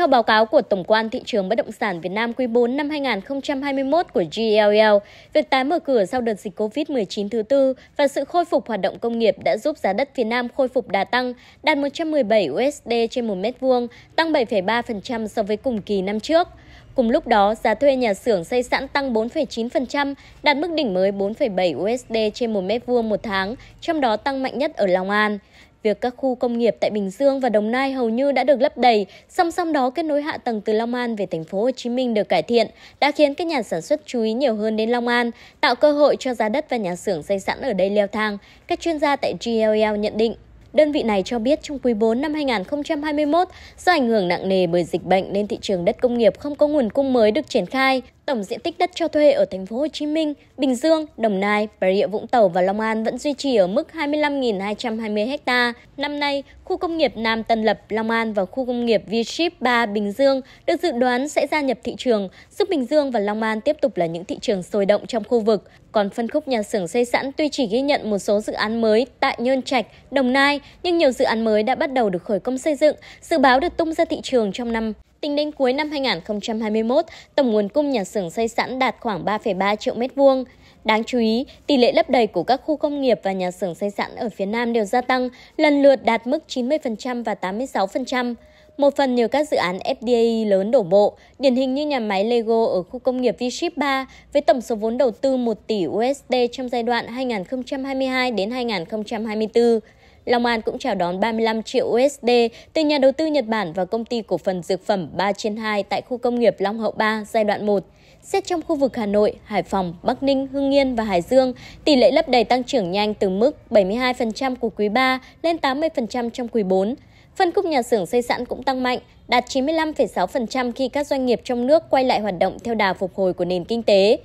Theo báo cáo của Tổng quan Thị trường Bất động sản Việt Nam quý 4 năm 2021 của GLL, việc tái mở cửa sau đợt dịch COVID-19 thứ tư và sự khôi phục hoạt động công nghiệp đã giúp giá đất phía Nam khôi phục đà tăng, đạt 117 USD trên 1 mét vuông, tăng 7,3% so với cùng kỳ năm trước. Cùng lúc đó, giá thuê nhà xưởng xây sẵn tăng 4,9%, đạt mức đỉnh mới 4,7 USD trên 1 mét vuông một tháng, trong đó tăng mạnh nhất ở Long An. Việc các khu công nghiệp tại Bình Dương và Đồng Nai hầu như đã được lấp đầy, song song đó kết nối hạ tầng từ Long An về thành phố Hồ Chí Minh được cải thiện, đã khiến các nhà sản xuất chú ý nhiều hơn đến Long An, tạo cơ hội cho giá đất và nhà xưởng xây sẵn ở đây leo thang, các chuyên gia tại GLL nhận định. Đơn vị này cho biết trong quý 4 năm 2021, do ảnh hưởng nặng nề bởi dịch bệnh nên thị trường đất công nghiệp không có nguồn cung mới được triển khai. Tổng diện tích đất cho thuê ở thành phố Hồ Chí Minh, Bình Dương, Đồng Nai, Bà Rịa Vũng Tàu và Long An vẫn duy trì ở mức 25.220 ha. Năm nay, khu công nghiệp Nam Tân Lập, Long An và khu công nghiệp v ship 3 Bình Dương được dự đoán sẽ gia nhập thị trường, giúp Bình Dương và Long An tiếp tục là những thị trường sôi động trong khu vực. Còn phân khúc nhà xưởng xây sẵn tuy chỉ ghi nhận một số dự án mới tại Nhơn Trạch, Đồng Nai, nhưng nhiều dự án mới đã bắt đầu được khởi công xây dựng, dự báo được tung ra thị trường trong năm Tính đến cuối năm 2021, tổng nguồn cung nhà xưởng xây sẵn đạt khoảng 3,3 triệu mét vuông. Đáng chú ý, tỷ lệ lấp đầy của các khu công nghiệp và nhà xưởng xây sẵn ở phía Nam đều gia tăng, lần lượt đạt mức 90% và 86%. Một phần nhờ các dự án FDI lớn đổ bộ, điển hình như nhà máy Lego ở khu công nghiệp V Ship 3 với tổng số vốn đầu tư 1 tỷ USD trong giai đoạn 2022 đến 2024. Long An cũng chào đón 35 triệu USD từ nhà đầu tư Nhật Bản và công ty cổ phần dược phẩm 3 trên 2 tại khu công nghiệp Long Hậu 3 giai đoạn 1. Xét trong khu vực Hà Nội, Hải Phòng, Bắc Ninh, Hưng Yên và Hải Dương, tỷ lệ lấp đầy tăng trưởng nhanh từ mức 72% của quý 3 lên 80% trong quý 4. Phân khúc nhà xưởng xây sẵn cũng tăng mạnh, đạt 95,6% khi các doanh nghiệp trong nước quay lại hoạt động theo đà phục hồi của nền kinh tế.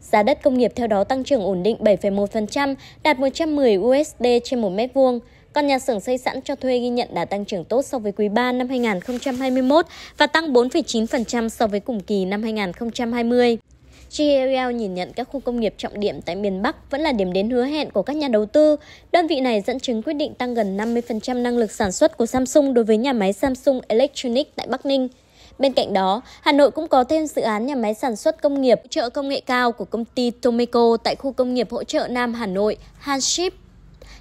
Giá đất công nghiệp theo đó tăng trưởng ổn định 7,1%, đạt 110 USD trên 1 mét vuông. Còn nhà xưởng xây sẵn cho thuê ghi nhận đã tăng trưởng tốt so với quý 3 năm 2021 và tăng 4,9% so với cùng kỳ năm 2020. GAL nhìn nhận các khu công nghiệp trọng điểm tại miền Bắc vẫn là điểm đến hứa hẹn của các nhà đầu tư. Đơn vị này dẫn chứng quyết định tăng gần 50% năng lực sản xuất của Samsung đối với nhà máy Samsung Electronics tại Bắc Ninh. Bên cạnh đó, Hà Nội cũng có thêm dự án nhà máy sản xuất công nghiệp hỗ trợ công nghệ cao của công ty Tomeco tại khu công nghiệp hỗ trợ Nam Hà Nội, Hanship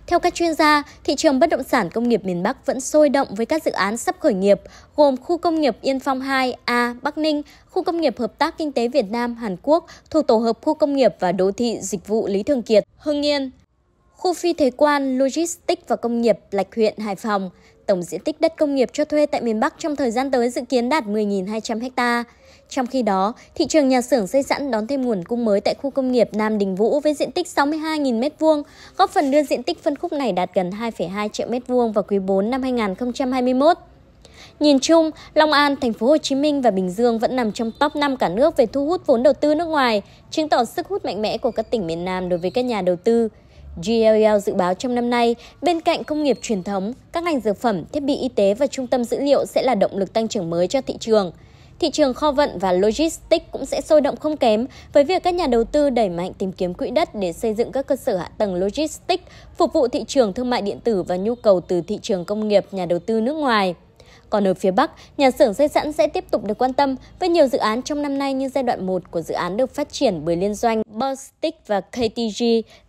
theo các chuyên gia, thị trường bất động sản công nghiệp miền Bắc vẫn sôi động với các dự án sắp khởi nghiệp, gồm khu công nghiệp Yên Phong 2A Bắc Ninh, khu công nghiệp Hợp tác Kinh tế Việt Nam Hàn Quốc thuộc tổ hợp khu công nghiệp và đô thị dịch vụ Lý Thường Kiệt, Hưng Yên, khu phi thế quan, logistics và công nghiệp Lạch huyện Hải Phòng, Tổng diện tích đất công nghiệp cho thuê tại miền Bắc trong thời gian tới dự kiến đạt 10.200 ha. Trong khi đó, thị trường nhà xưởng xây sẵn đón thêm nguồn cung mới tại khu công nghiệp Nam Đình Vũ với diện tích 62.000 m2, góp phần đưa diện tích phân khúc này đạt gần 2,2 triệu m2 vào quý 4 năm 2021. Nhìn chung, Long An, Thành phố Hồ Chí Minh và Bình Dương vẫn nằm trong top 5 cả nước về thu hút vốn đầu tư nước ngoài, chứng tỏ sức hút mạnh mẽ của các tỉnh miền Nam đối với các nhà đầu tư. GLL dự báo trong năm nay, bên cạnh công nghiệp truyền thống, các ngành dược phẩm, thiết bị y tế và trung tâm dữ liệu sẽ là động lực tăng trưởng mới cho thị trường. Thị trường kho vận và logistics cũng sẽ sôi động không kém với việc các nhà đầu tư đẩy mạnh tìm kiếm quỹ đất để xây dựng các cơ sở hạ tầng logistics phục vụ thị trường thương mại điện tử và nhu cầu từ thị trường công nghiệp nhà đầu tư nước ngoài. Còn ở phía Bắc, nhà xưởng xây sẵn sẽ tiếp tục được quan tâm với nhiều dự án trong năm nay như giai đoạn 1 của dự án được phát triển bởi liên doanh Bostic và KTG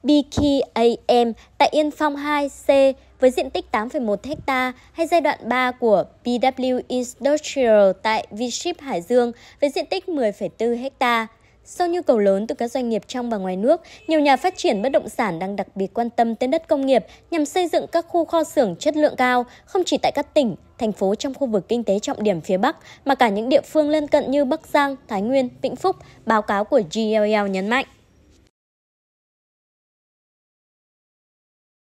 BKAM tại Yên Phong 2C với diện tích 8,1 ha hay giai đoạn 3 của PW Industrial tại Vship Hải Dương với diện tích 10,4 hectare. Sau nhu cầu lớn từ các doanh nghiệp trong và ngoài nước, nhiều nhà phát triển bất động sản đang đặc biệt quan tâm tới đất công nghiệp nhằm xây dựng các khu kho xưởng chất lượng cao, không chỉ tại các tỉnh, thành phố trong khu vực kinh tế trọng điểm phía Bắc mà cả những địa phương lân cận như Bắc Giang, Thái Nguyên, Vĩnh Phúc, báo cáo của GLL nhấn mạnh.